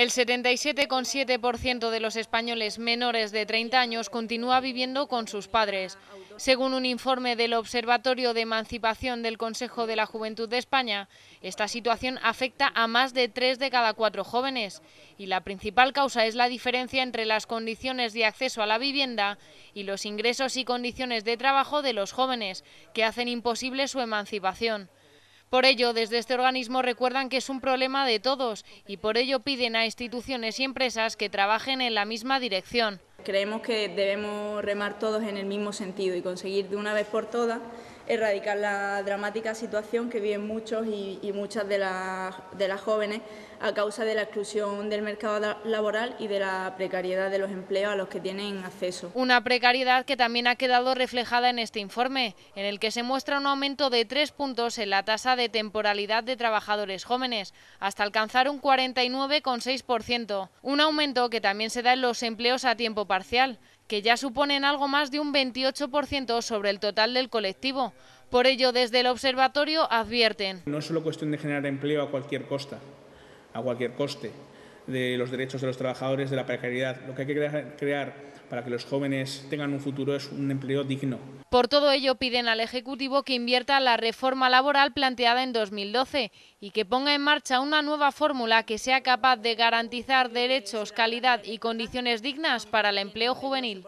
El 77,7% de los españoles menores de 30 años continúa viviendo con sus padres. Según un informe del Observatorio de Emancipación del Consejo de la Juventud de España, esta situación afecta a más de tres de cada cuatro jóvenes y la principal causa es la diferencia entre las condiciones de acceso a la vivienda y los ingresos y condiciones de trabajo de los jóvenes, que hacen imposible su emancipación. Por ello, desde este organismo recuerdan que es un problema de todos y por ello piden a instituciones y empresas que trabajen en la misma dirección. Creemos que debemos remar todos en el mismo sentido y conseguir de una vez por todas erradicar la dramática situación que viven muchos y, muchas de, de las jóvenes a causa de la exclusión del mercado laboral y de la precariedad de los empleos a los que tienen acceso. Una precariedad que también ha quedado reflejada en este informe, en el que se muestra un aumento de tres puntos en la tasa de temporalidad de trabajadores jóvenes, hasta alcanzar un 49,6%, un aumento que también se da en los empleos a tiempo parcial que ya suponen algo más de un 28% sobre el total del colectivo. Por ello, desde el observatorio advierten. No es solo cuestión de generar empleo a cualquier costa, a cualquier coste de los derechos de los trabajadores, de la precariedad. Lo que hay que crear para que los jóvenes tengan un futuro es un empleo digno. Por todo ello piden al Ejecutivo que invierta la reforma laboral planteada en 2012 y que ponga en marcha una nueva fórmula que sea capaz de garantizar derechos, calidad y condiciones dignas para el empleo juvenil.